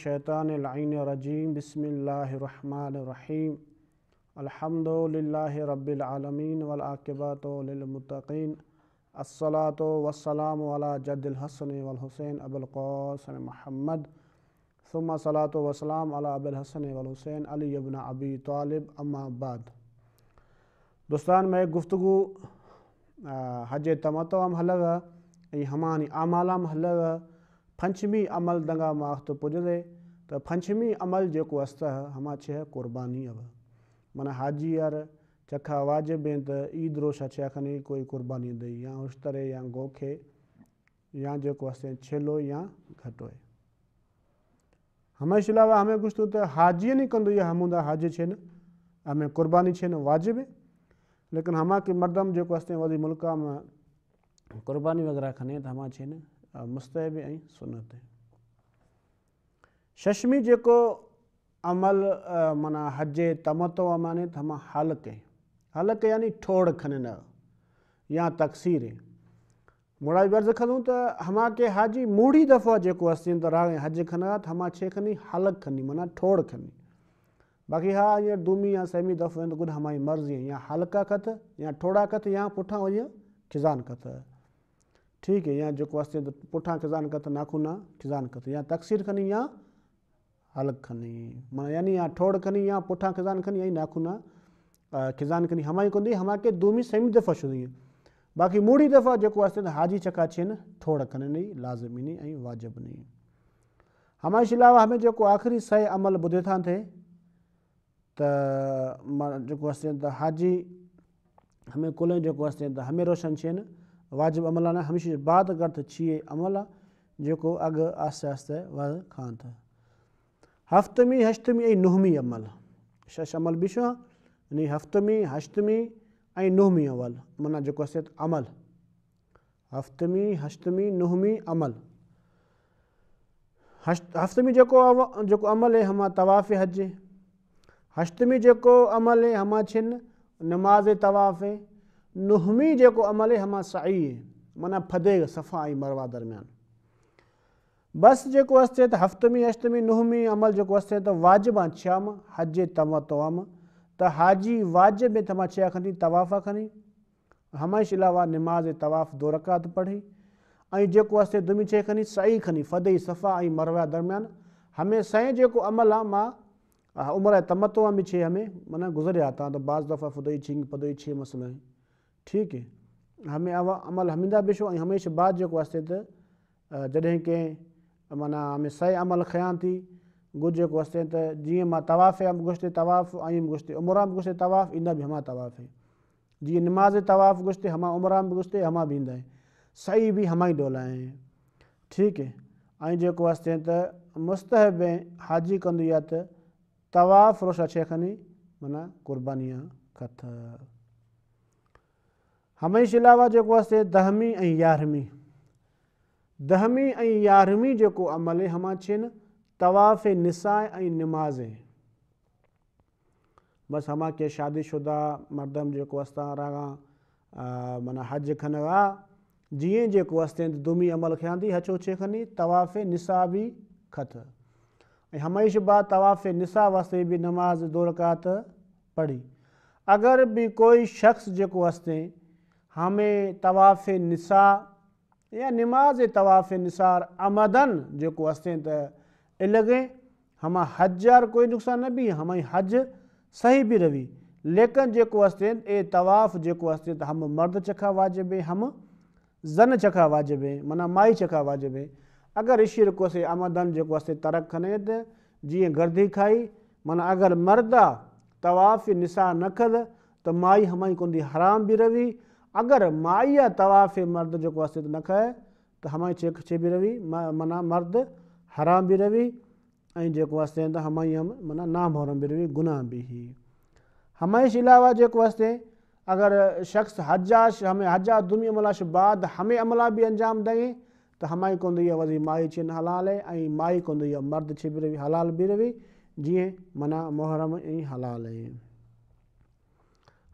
الشیطان العین الرجیم بسم اللہ الرحمن الرحیم الحمد للہ رب العالمین والعاقبات للمتقین الصلاۃ والسلام علیہ جد الحسن والحسین الحسین القاسم محمد ثم الصلاۃ وسلام علیٰ اب الحسن والحسین علی ابن ابی طالب اما بعد دوستان میں گفتگو حج تمتو تمت وم حلغ ہمان اعمالم حلغ فنچمی عمل دنگا ماخت پجدے تو پنشمی امل جو است حما شہ قربانی ہو من حاجی چکھا واجب ہیں تو عید روش آ چھیا خانے کوئی قربانی دے یا اس ترے یا گوکھے یا چلو یا کھٹوئے ہمیشہ ہمیں حاجی نہیں کر حاج چین ہمیں قربانی چیز واجب لیکن ہما کہ مردم جو ملک میں قربانی وغیرہ کنے ہمیں چی ن مستحب سنت ششمی جے کو عمل منا حج تمتو مانے تو حلق ہلکیں حلق یعنی ٹھوڑ کن یا تقسیر ہے موڑائی برز کھنوں تو ہما کے حاج موڑی دفعہ جے کو جو اتنے حج کن تو ہما چھے کھنی حلق کھنی منا ٹھوڑ کھنی باقی ہاں یہ دومی یا سمی دفعہ ہیں تو ہماری مرضی ہیں یا ہلکا کت یا ٹھوڑا کت یا پٹھا پٹھان یہ کھت ہے ٹھیک ہے یا کوست پٹ کھزان کت ناکھونا کھزان کت یا تقسیر کھنی یا حل یعنی کن میرا یعنی آٹھڑ کن یا پٹھا خزان کن یا ناخونا خزان کنی ہمائی کند ہمیں دومی سیم دفعہ شوئیں باقی موڑی دفعہ حاجی چکا چیئن ٹھوڑ کن لازمی نہیں واجب نی ہمائشی اللہ ہمیں آخری سے عمل بدے تھا تھے حاجی ہمیں کل ہمیں روشن چیزن واجب عمل آنا ہمیشہ بات گرد چمل جو کھان تھا ہفتمی ہشتمی نوحمی امل شش عمل بچو نی ہفتمی ہشتمی نوحمی امل من جو امل ہفتمی ہشتم نوہمی امل ہش ہفتمیکو عمل ہے ہما طواف حج ہشتمیکو عمل ہے ہما چن نماز طواف نوہمیکو عمل ہے ہما سائی من فدے صفا آئی مروا درمیان بس اسے ہفتمی اشٹم نوحمی عمل جو واجبہ چم حج امتو ام ت حاجی واجب تما چھ کنی طواف کنی ہمیشہ الاوا نماز طواف دورکات پڑھی آست دے کنی سائی کنی فد ص سفا مرو درمیان ہمیشہ سو جو عمل آمر تمطومی چے ہمیں من گزر آتا تو بعض دفعہ فدو چھنگ فد چین ٹھیک ہے ہمیں امل ہم چھو ہمیشہ بعد جو آسے ت جن کے माना में सही अमल खयां थी गुरु जेको अस्ते त जीअं मां तवाफ़ बि गुसते तवाफ़ आई गुसते उमरा बि गुसे तवाफ़ ईंदा बि हमा तवाफ़ तवाफ़े जीअं निमाज़ तवाफ़ गुस हमा उमरा बि गुसते हमा बि ईंदा आहिनि सही बि हमा हमाईंदोलाए ठीकु आहे ऐं जेको अस्ते त मुस्तबे हाजी कंदी आहे त तवाफ़ रोश अछे खनी माना कुर्बानी हमेशा जेको अस्ते दहमी ऐं यारहमी دہمیں یارویں جو عمل ہے ہمہ چین طواف نسایں نمازیں بس ہم شادی شدہ مردم جو اس من حج کن آ جوم امل خیاتی ہچ وچے کھنی طواف نسا بھی خط ہمیشہ بات طواف نسا وست بھی نماز دورکات پڑھی اگر بھی کوئی شخص جو ہست ہمیں طواف نسا या निमाज़ तवाफ़ निसार अमदन जेको असें त इलॻे हम हज यार कोई नुक़सानु न बीह हम ई हज सही बि रवी लेकिन जेको अस्ते आहिनि ए तवाफ़ु जेको आस्ते त हम मर्द चखा वाजिबे हम ज़न चखा वाजिबे माना माई चखा वाजिबे अगरि रुको से अमदन जेको आस्ते तरक खने त जीअं गर्दी खाई माना अगरि मर्द आहे तवाफ़ नििसार न खद त माई हम ई कोन थी हराम बि रवी अगरि माईअ तवाफ मर्द जेको आहे त न ख त हमाई छे छेबी रवी माना मर्द हराम बि रवी ऐं जेको आये त हमाई हम माना ना मोहरम बि रवी गुनाह बि हमाइश इलावा जेको हस्ते अगरि शख़्स हजा शमे हजा दुमी अमलाश बाद हमे अमला बि अंजाम दएं त हमाई कोन हुई वरी माई छिन हलाल ऐं माई कोन हुआ मर्द छे रवी हलाल बि रवी जीअं माना मोहरम ऐं हलाले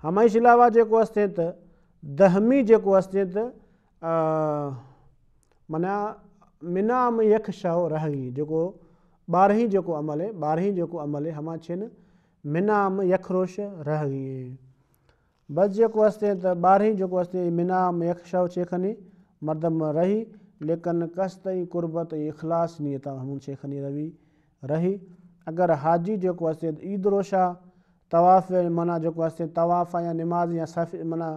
हमेशी इलावा जेको रस्ते त दहमी जेको अस्ते त माना मीनाम यख शओ रहेगईं जो बारह जो अमल है बारह जो अमल हमा छेनि मीनाम य रोश रहेगईं बसि जेको अस्ते त ॿारहीं जेको अस्ते मीनाम यक शओ छेखनि मर्दम रही लेकिन कस्तई कुर्बत इखलास इख़लासनि हम हमेशे खनी रवी रही अगर हाजी जो अस्ते ईद रोशा तवाफ़ माना जो अस्ते तवाफ़ या निमाज़ या सफ़ माना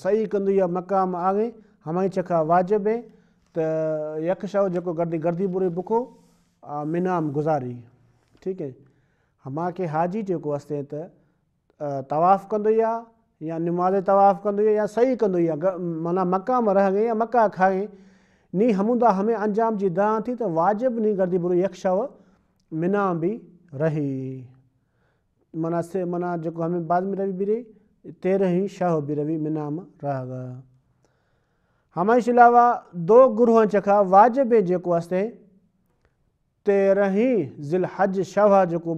سی ہے مقام آگے ہماری چکھا واجب ہے تکشو جب گردی گردی برو بک مینام گزاری ٹھیک ہے ہما کہ حاجی چکو اسے تواف کر یا نمازے طواف کر یا سہی ہے مانا مقام رہیں یا مکہ کائیں نی ہموں ہمیں انجام جی داں تھی تو واجب نی گردی برائی یکشو مینام بھی رہی من سر من ہمیں بعد میں رہی بھی رہی ہی شاہ بیروی میں نام رہے گا ہمائشیلاو دو گروہ چکھا واجب ہی ذل حج شاہ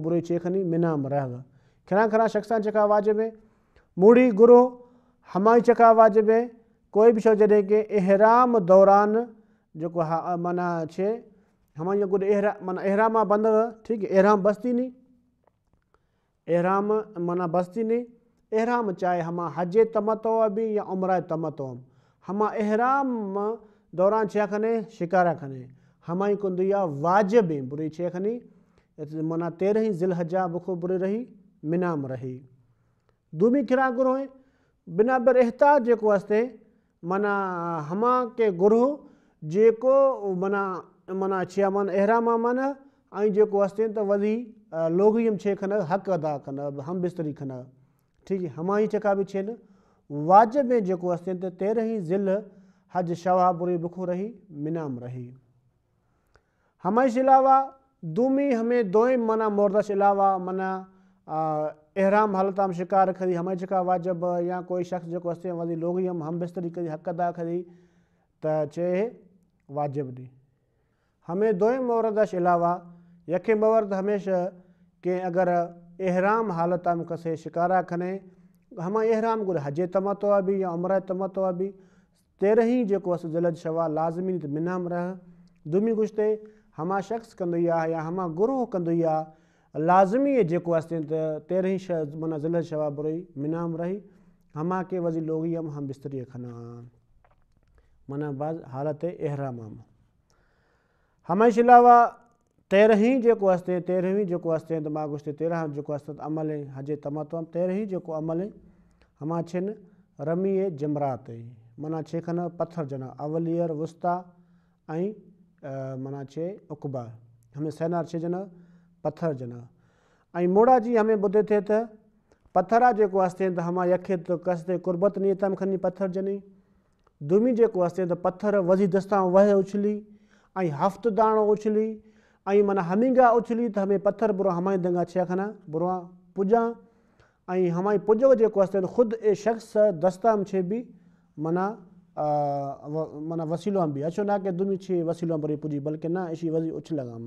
بروی برئی میں نام رہے گا کھنا کھنا شخصان چکھا واجب موڑی گروہ ہمائی چکھا واجب کوئی بھی شو جدے کہ احرام دوران جے کو منع چھے ہمائی اہر مانا احرام بند ٹھیک ٹھیک احرام بستی نہیں احرام بستی نہیں احرام چاہے ہما حج تمتو ابھی یا عمرہ تمتو ہما احرام دوران چیاخنے شکارا کنے ہمائی کندیا واجب ہیں بری چھے کھنی منا من ہی ذل حج بخ بری رہی منام رہی دومی دوبی گروہ ہیں بنا بر احتیاط جو واسطے منا ہما کے گروہ جے کو منا منا چیا من احرام آئیں جے کو واسطے تو وزی لوگیم چھے شخن حق ادا ہم بستری کن ٹھیک ہمائی چکھا بھی چین واجب میں جستر ہی ضلع حج شواب بکھو رہی منام رہی علاوہ دومی ہمیں دئے مانا مورد علاوہ منا احرام حالت میں شکار کھدیں ہم چکا واجب یا کوئی شخص جو لوگی ہم ہم بستری کری حق دہ کھد تا چ واجب نہیں ہمی دے مورد علاوہ یخ مورد ہمیشہ کہ اگر احام حالت کسے شکارا کھنے ہما احرام گل حج تمتو بھی یا عمرہ تمتو بھی تیرہ ہی جو جلد شوا لازمی منام رہا دومی گئی ہما شخص کندی ہے یا ہما گروہ لازمی ہے کو اس جی ترہی ش من جلد شوا بروئی منام رہی ہما کے وزی لوگی ہم ہم بستری کھنا من بعض حالت احرام ہم ہمائش لاوہ तेरहीं जेको हस्ते तेरहीं जेको आये त मां कुझु त तेरहं जेको आयु त अमल हजे तमातम तेरहीं जेको अमल हमां छनि रमी जमरात जमरातई माना छे खन पथर जना अवलियर वुस्ता ऐं माना छे उकबा हमे सेनार छे जना पथर जना ऐं मोड़ा जी हमे ॿुधे थे त पथरा जेको आये आहिनि त हमा यखेंद कस्ते कुर्बत नी तम खनी पथर जनी दुमी जेको हस्ते त पथर वज़ी दस्तां वहे उछली ऐं दाणो उछली ऐं माना हमिंगा उछली त हमें पथर बुरो हमाई दंगा छह खाना बुरां पुजा ऐं हमाइ पुजो जेको हस्ते त ख़ुदि ए शख़्स दस्ताम छे छेबी माना माना वसीलो बि अछो न केमी छे वसीलो बुरी पुजी बल्कि न एशी वज़ी उछ लॻाम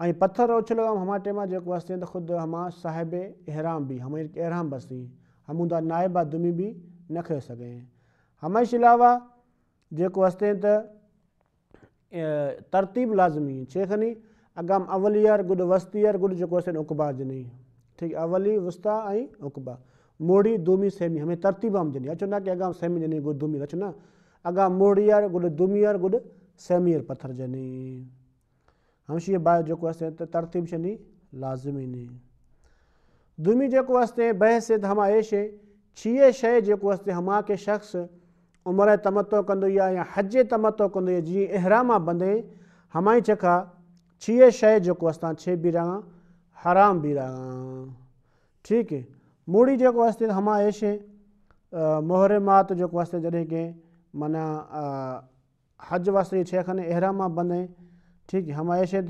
ऐं पथर उछ लॻाम हमाइ टे मां जेको हस्ते त ख़ुदि हमा साहिबे एहराम बि हमेशह अहरां बसीं हमूदा नाइबा दुमी बि न खयो समाइशलावा जेको हस्ते त ترتیب لازمی ہے چھ خنی اگام اولی اور گڈ وسطی اور گڈ جو سن اکبا جنی ٹھیک اولی وستا آئی اکبا موڑی دومی سیمی ہمیں ترتیب ہم جنی اچھو نہ کہ اگام سیمی جنی گڈ دومی اچھو نہ اگام موڑی اور گڈ دومی اور گڈ سیمی اور پتھر جنی ہمشی بات جو سن ترتیب شنی لازمی نہیں دومی جو واسطے بحث ہما ایشے چھیے شے جو واسطے ہما کے شخص عمر تمتو کندو یا یا حج کندو یا جی احراما بندیں ہمائی چکا چھئے شئے چھے چھ بیرانا حرام بیرہ ٹھیک موڑی جو آست ہمائش ہے موہر مات جو اسے جن کے منہ حج چھے کھنے احراما بندیں ٹھیک ہمائش ہے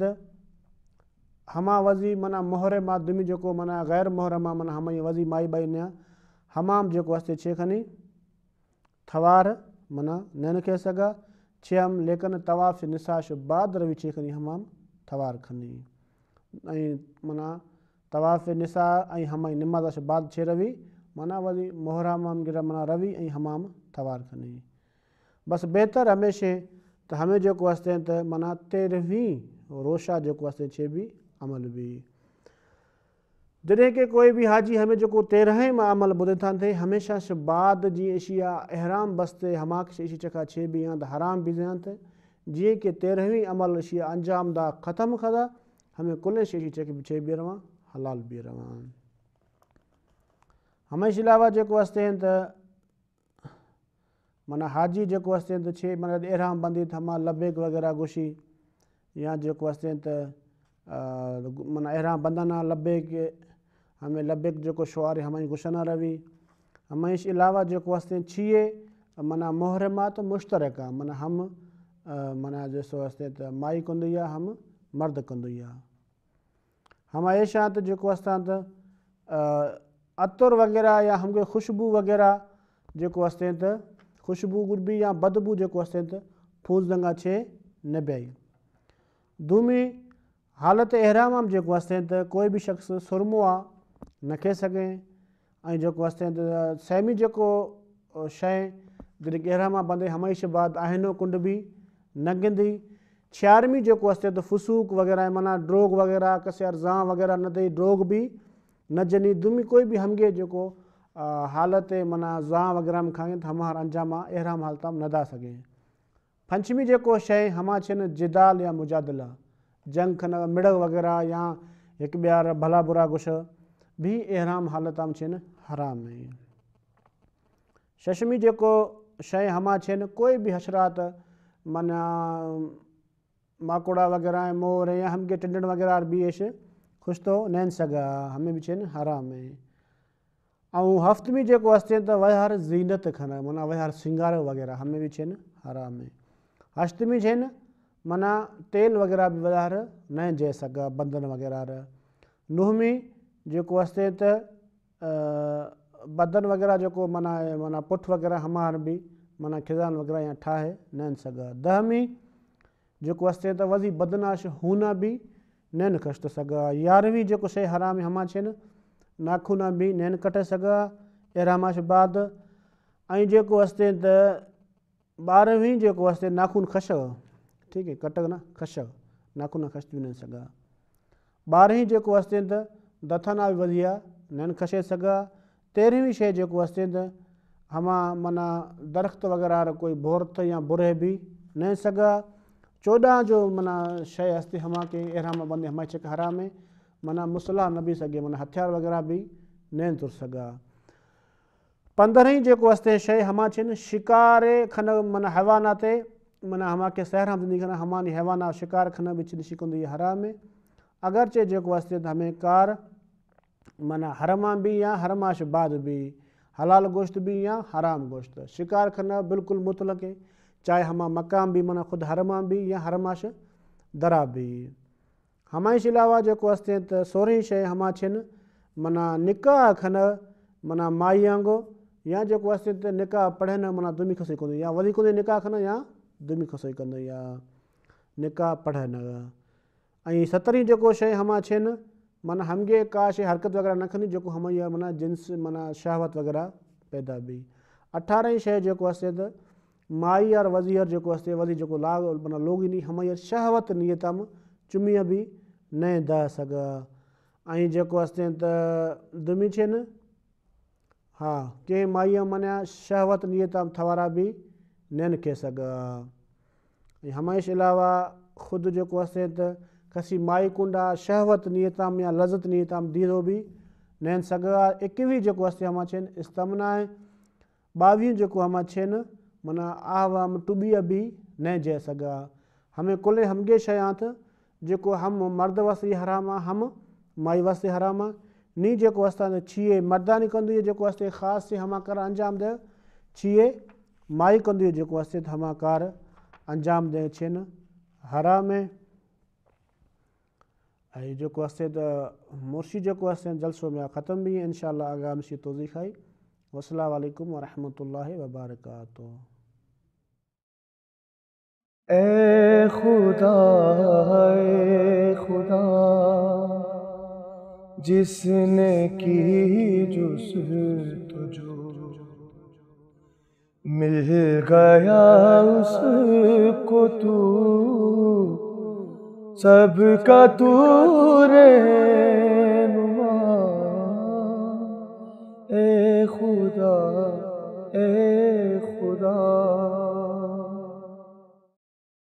ہما وزی محرمات دمی جو کو منہ غیر وزی مائی بائی ہمیں ہمام جو چھے کھنے تھوار من نہا چم لیکن طواف نسا شاد روی چیخ ہمام تھوار کن مانا طواف نسا ہمام نماز شاد شے روی مانا وی موہرامام گرم مانا روی ہمام تھوار کن بس بہتر ہمیشہ تو ہمہویں روشا جو چی حمل بھی دنے کہ کوئی بھی حاجی ہمیں جو کو تیرہیں معامل تھا تھے ہمیشہ شباد جی ایشیا احرام بستے ہماک سے ایشی چکا چھے بھی یہاں حرام بھی دیاں تھے جیے کہ تیرہویں عمل ایشیا انجام دا ختم خدا ہمیں کلے سے ایشی چکے چھے بھی رواں حلال بھی رواں ہمیں شلاوہ جو کو ہستے ہیں تو منا حاجی جو کو ہستے ہیں تو چھے منا احرام بندی تھا ہما لبیک وغیرہ گوشی یہاں جو کو ہستے ہیں تو منا احرام بندنا لبیک ہمیں لبک جو شعار ہمیں گشنہ روی اس علاوہ جو جوے چھیے منا محرمات مشترکہ منا ہم جو سو ہست تو مائی کند ہم مرد کندی جو کو آ تو اتر وغیرہ یا ہم کے خوشبو وغیرہ جو اسے تو خوشبو گربی یا بدبو جو دنگا چھے نبیائی دومی حالت احرام ہم جو ہیں تو کوئی بھی شخص سرموہ سکیں جو کو سہمی ن سکیںست سیمیکو شر احرام بندے ہمیشہ بعد آہنو کنڈ بھی نگی چارو جو کو تو فسوق وغیرہ من ڈروگ وغیرہ کس یار زاں وغیرہ نہ دے ڈروگ بھی نہ جنی دمی کوئی بھی ہمگے جو کو حالت من زائ وغیرہ میں کھائیں کھائے ہمارے انجامہ اہام حال تم ندا سیں کو جی ہما چین جدال یا مجادلہ جنگ خن وغیرہ یا ایک بیار بھلا برا گش بھی احرام حالت احام حالتام چن ہرام ششمیکو شما چین کو کوئی بھی حشرات مانا ماکوڑا وغیرہ مور یا ہم کے ٹنڈن وغیرہ بھی ایش خوش تو نین سگا ہمیں بھی چین ہرام اور ہفتمیکو تو ویہ ہر زینت کھنا منا من ہر سنگار وغیرہ ہمیں بھی حرام چن ہرام ہستھمی چین منا تیل وغیرہ بھی ویہر نین جے سگا بندن وغیرہ نوہمی جو ہست بدن وغیرہ جو مانا منا پٹھ وغیرہ ہمار بھی منا کدان وغیرہ یا ہے نین دہمی جو کو وظی بدناش ہونا بھی نین خشت سگا یاروی جو ہے ہما چھن ناکھونا بھی نٹےا اہراماش بعد جو کو ہست ناکھون خش ٹھیک ہے کٹ نا خش ناکھونا خست بھی نین سگا بارہ جو اسے دتنہ بھی بدیا نہ کھسے سا تیرہ شو رست ہما منا درخت وغیرہ کوئی بورت یا برے بھی نئے سگا چودہ جو منا شے من ہما کے اہم بند ہمیں ہرا میں منا مسلح نہ بھی سی من ہتھیار وغیرہ بھی نہیں تر سا پندرہ جو چن شکار کن من حیوانہ تے منا ہما کے من ہم سحرام ہما نی حیوانہ شکار کن بھی چھ ہرا میں اگرچہ جو رست ہمیں کار مان ہر بھی یا حرماش بعد بھی حلال گوشت بھی یا حرام گوشت شکار کن بالکل مطلق ہے چاہے ہما مقام بھی من خود ہر بھی یا حرماش درا بھی ہمائش علاوہ جو استے ہمائشیلا سورہی ہما چھن من نکاح کن من مائی آنگ یا جو اسے ت نکاح پڑھن من دم کسائی کریں نکاح کن یا دمی دم کسائی کریں نکاح پڑھے نا ستریں شما چین ہم ہمگے کا حرکت وغیرہ نہ کھنی کنو یہ منا جنس مانا شہوت وغیرہ پیدا بھی اٹھارہ شے اسے مائی اور وزیر ہی نہیں ہمیں یہ شہوت نیتا تمام چمیہ بھی ن سگو اس دمچین ہاں کئی مائی منا شہوت نیتا تمام تھوارا بھی سگا ہمیں اس علاوہ خود اسے ت کسی مائی کنڈا شہوت نیتام یا لذت نیتام دھیرو بھی نین سگا اکوی ہستے ہما چھین استمنا ہے باوی ہما ہم منا آوام ٹوبیا بھی نہ جے سگا ہمیں کلے جو کو ہم مرد وستی حراما ہم مائی حراما وسے حرام ہستا چھیے مردانی کندی ہے ہستے خاص سے ہما کر انجام دے چھیے مائی کندو کند ہما ہست انجام دے دیں حرام ہے مرشی جو جلسوں میں ختم بھی ہے ان شاء اللہ آگامشی تویخ آئی السلام علیکم و رحمۃ اللہ وبرکاتہ سب کا تو رہنما اے خدا اے